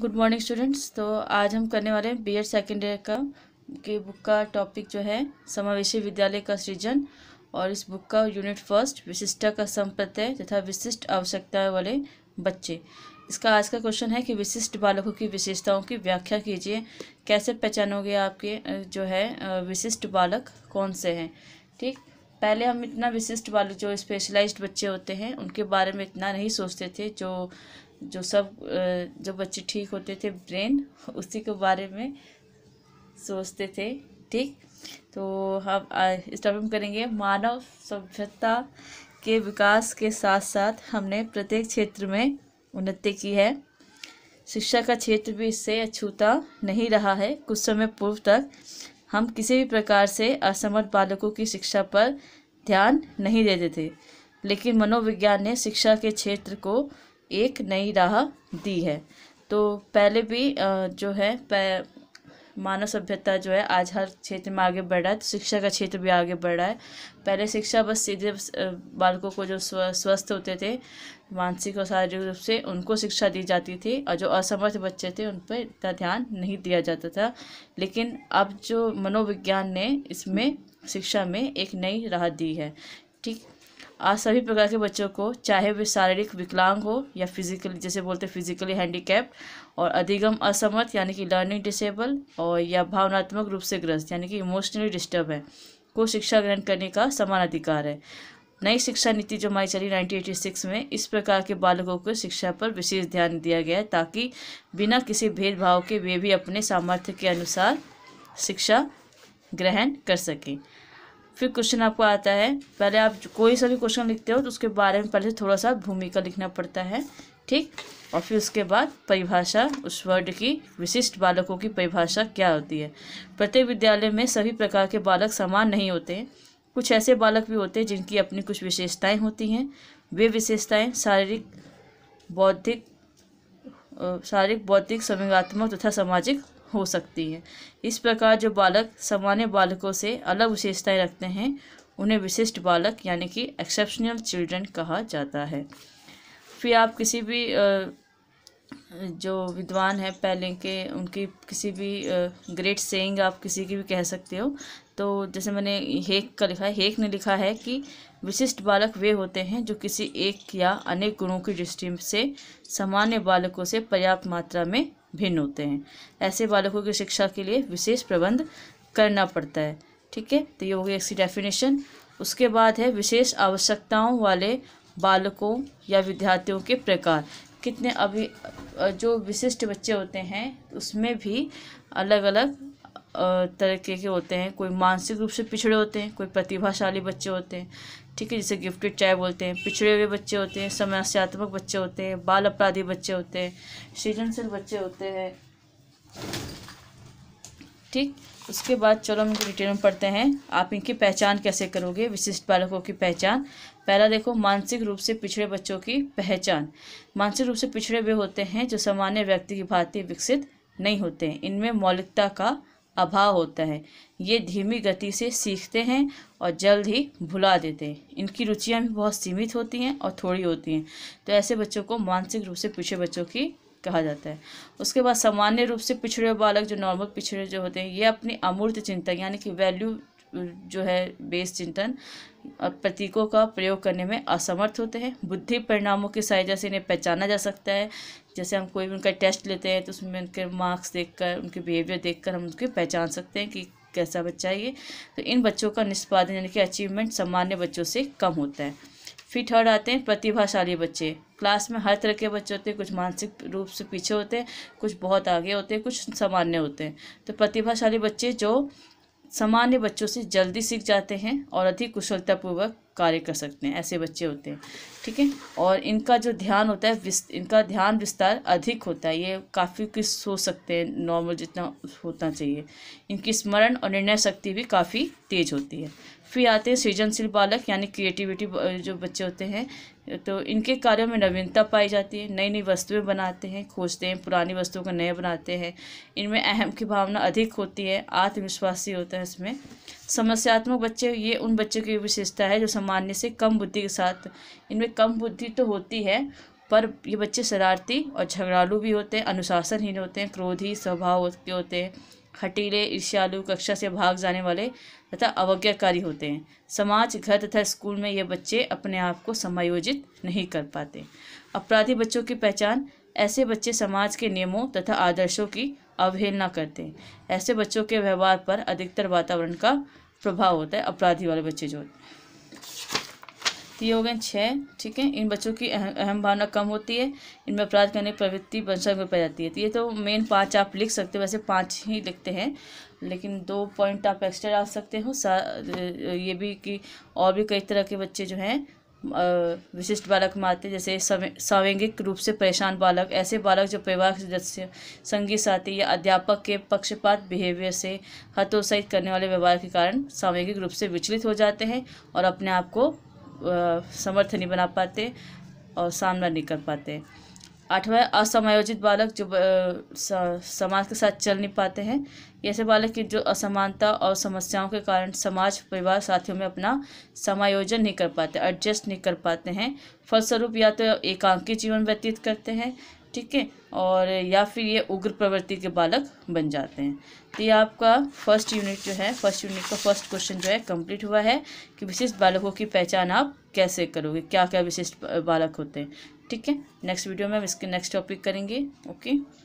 good morning students तो आज हम करने वाले हैं बी एड सेकेंड ईयर का के बुक का टॉपिक जो है समावेशी विद्यालय का सृजन और इस बुक का यूनिट फर्स्ट विशिष्टता का संप्रत्य तथा विशिष्ट आवश्यकताएं वाले बच्चे इसका आज का क्वेश्चन है कि विशिष्ट बालकों की विशेषताओं की व्याख्या कीजिए कैसे पहचानोगे आपके जो है विशिष्ट बालक कौन से हैं ठीक पहले हम इतना विशिष्ट बालक जो स्पेशलाइज्ड बच्चे होते हैं उनके बारे में इतना नहीं सोचते थे जो जो सब जो बच्चे ठीक होते थे ब्रेन उसी के बारे में सोचते थे ठीक तो हम इस टॉपिक में करेंगे मानव सभ्यता के विकास के साथ साथ हमने प्रत्येक क्षेत्र में उन्नति की है शिक्षा का क्षेत्र भी इससे अछूता नहीं रहा है कुछ समय पूर्व तक हम किसी भी प्रकार से असमर्थ बालकों की शिक्षा पर ध्यान नहीं देते थे लेकिन मनोविज्ञान ने शिक्षा के क्षेत्र को एक नई राह दी है तो पहले भी जो है मानव सभ्यता जो है आज हर क्षेत्र में आगे बढ़ रहा है तो शिक्षा का क्षेत्र भी आगे बढ़ रहा है पहले शिक्षा बस सीधे बालकों को जो स्वस्थ होते थे मानसिक और शारीरिक रूप से उनको शिक्षा दी जाती थी और जो असमर्थ बच्चे थे उन पर इतना ध्यान नहीं दिया जाता था लेकिन अब जो मनोविज्ञान ने इसमें शिक्षा में एक नई राह दी है ठीक आज सभी प्रकार के बच्चों को चाहे वे शारीरिक विकलांग हो या फिजिकली जैसे बोलते हैं फिजिकली हैंडीकैप और अधिगम असमर्थ यानी कि लर्निंग डिसेबल और या भावनात्मक रूप से ग्रस्त यानी कि इमोशनली डिस्टर्ब है को शिक्षा ग्रहण करने का समान अधिकार है नई शिक्षा नीति जो हमारी चली 1986 में इस प्रकार के बालकों को शिक्षा पर विशेष ध्यान दिया गया है ताकि बिना किसी भेदभाव के वे भी अपने सामर्थ्य के अनुसार शिक्षा ग्रहण कर सकें फिर क्वेश्चन आपको आता है पहले आप कोई सा भी क्वेश्चन लिखते हो तो उसके बारे में पहले थोड़ा सा भूमिका लिखना पड़ता है ठीक और फिर उसके बाद परिभाषा उस वर्ड की विशिष्ट बालकों की परिभाषा क्या होती है प्रत्येक विद्यालय में सभी प्रकार के बालक समान नहीं होते हैं कुछ ऐसे बालक भी होते हैं जिनकी अपनी कुछ विशेषताएं होती हैं वे विशेषताएं शारीरिक बौद्धिक शारीरिक बौद्धिक संविगात्मक तथा सामाजिक हो सकती है इस प्रकार जो बालक सामान्य बालकों से अलग विशेषताएं रखते हैं उन्हें विशिष्ट बालक यानी कि एक्सेप्शनल चिल्ड्रन कहा जाता है फिर आप किसी भी जो विद्वान हैं पहले के उनकी किसी भी ग्रेट सेइंग आप किसी की भी कह सकते हो तो जैसे मैंने हेक का लिखा है हेक ने लिखा है कि विशिष्ट बालक वे होते हैं जो किसी एक या अनेक गुणों की दृष्टि से सामान्य बालकों से पर्याप्त मात्रा में भिन्न होते हैं ऐसे बालकों की शिक्षा के लिए विशेष प्रबंध करना पड़ता है ठीक है तो ये हो गई इसकी डेफिनेशन उसके बाद है विशेष आवश्यकताओं वाले बालकों या विद्यार्थियों के प्रकार कितने अभी जो विशिष्ट बच्चे होते हैं उसमें भी अलग अलग तरीके के होते हैं कोई मानसिक रूप से पिछड़े होते हैं कोई प्रतिभाशाली बच्चे होते हैं ठीक है जिसे गिफ्टेड चाय बोलते हैं पिछड़े हुए बच्चे होते हैं समस्यात्मक बच्चे होते हैं बाल अपराधी बच्चे होते हैं सृजनशील बच्चे होते हैं ठीक उसके बाद चलो हम डिटेल में पढ़ते हैं आप इनकी पहचान कैसे करोगे विशिष्ट बालकों की पहचान पहला देखो मानसिक रूप से पिछड़े बच्चों की पहचान मानसिक रूप से पिछड़े वे होते हैं जो सामान्य व्यक्ति की भांति विकसित नहीं होते हैं इनमें मौलिकता का अभाव होता है ये धीमी गति से सीखते हैं और जल्द ही भुला देते हैं इनकी रुचियाँ भी बहुत सीमित होती हैं और थोड़ी होती हैं तो ऐसे बच्चों को मानसिक रूप से पिछड़े बच्चों की कहा जाता है उसके बाद सामान्य रूप से पिछड़े बालक जो नॉर्मल पिछड़े जो होते हैं ये अपनी अमूर्त चिंता यानी कि वैल्यू जो है बेस चिंतन प्रतीकों का प्रयोग करने में असमर्थ होते हैं बुद्धि परिणामों की सहायता से इन्हें पहचाना जा सकता है जैसे हम कोई भी उनका टेस्ट लेते हैं तो उसमें उनके मार्क्स देखकर उनके बिहेवियर देखकर हम उनके पहचान सकते हैं कि कैसा बच्चा है ये तो इन बच्चों का निष्पादन यानी कि अचीवमेंट सामान्य बच्चों से कम होता है फिर थर्ड आते हैं प्रतिभाशाली बच्चे क्लास में हर तरह के बच्चे होते हैं कुछ मानसिक रूप से पीछे होते हैं कुछ बहुत आगे होते हैं कुछ सामान्य होते हैं तो प्रतिभाशाली बच्चे जो सामान्य बच्चों से जल्दी सीख जाते हैं और अधिक कुशलतापूर्वक कार्य कर सकते हैं ऐसे बच्चे होते हैं ठीक है और इनका जो ध्यान होता है इनका ध्यान विस्तार अधिक होता है ये काफ़ी कुछ सोच सकते हैं नॉर्मल जितना होना चाहिए इनकी स्मरण और निर्णय शक्ति भी काफ़ी तेज होती है फिर आते हैं सृजनशील बालक यानी क्रिएटिविटी जो बच्चे होते हैं तो इनके कार्यों में नवीनता पाई जाती है नई नई वस्तुएं बनाते हैं खोजते हैं पुरानी वस्तुओं को नए बनाते हैं इनमें अहम की भावना अधिक होती है आत्मविश्वासी होता है इसमें समस्यात्मक बच्चे ये उन बच्चों की विशेषता है जो सामान्य से कम बुद्धि के साथ इनमें कम बुद्धि तो होती है पर ये बच्चे शरारती और झगड़ालू भी होते हैं अनुशासनहीन होते हैं क्रोधी स्वभाव के होते हैं हटीले ईर्ष्यालु कक्षा से भाग जाने वाले तथा अवज्ञाकारी होते हैं समाज घर तथा स्कूल में ये बच्चे अपने आप को समायोजित नहीं कर पाते अपराधी बच्चों की पहचान ऐसे बच्चे समाज के नियमों तथा आदर्शों की अवहेलना करते हैं ऐसे बच्चों के व्यवहार पर अधिकतर वातावरण का प्रभाव होता है अपराधी वाले बच्चे जो होते हैं ये हो गए छः ठीक है इन बच्चों की अहम भावना कम होती है इनमें अपराध करने की प्रवृत्ति बंशक में पाई जाती है तो ये तो मेन पाँच आप लिख सकते हो वैसे पाँच ही लिखते हैं लेकिन दो पॉइंट आप एक्स्ट्रा डाल सकते हो ये भी कि और भी कई तरह के बच्चे जो हैं विशिष्ट बालक मारते जैसे संवैज्ञिक रूप से परेशान बालक ऐसे बालक जो परिवार के सदस्य संगी साथी या अध्यापक के पक्षपात बिहेवियर से हतोत्साहित करने वाले व्यवहार के कारण संवैज्ञिक रूप से विचलित हो जाते हैं और अपने आप को समर्थ नहीं बना पाते और सामना नहीं कर पाते आठवां असमायोजित बालक जो समाज के साथ चल नहीं पाते हैं ऐसे बालक की जो असमानता और समस्याओं के कारण समाज परिवार साथियों में अपना समायोजन नहीं कर पाते एडजस्ट नहीं कर पाते हैं फलस्वरूप या तो एकांकी जीवन व्यतीत करते हैं ठीक है और या फिर ये उग्र प्रवृत्ति के बालक बन जाते हैं तो ये आपका फर्स्ट यूनिट जो है फर्स्ट यूनिट का फर्स्ट क्वेश्चन जो है कंप्लीट हुआ है कि विशिष्ट बालकों की पहचान आप कैसे करोगे क्या क्या विशिष्ट बालक होते हैं ठीक है नेक्स्ट वीडियो में हम इसके नेक्स्ट टॉपिक करेंगे ओके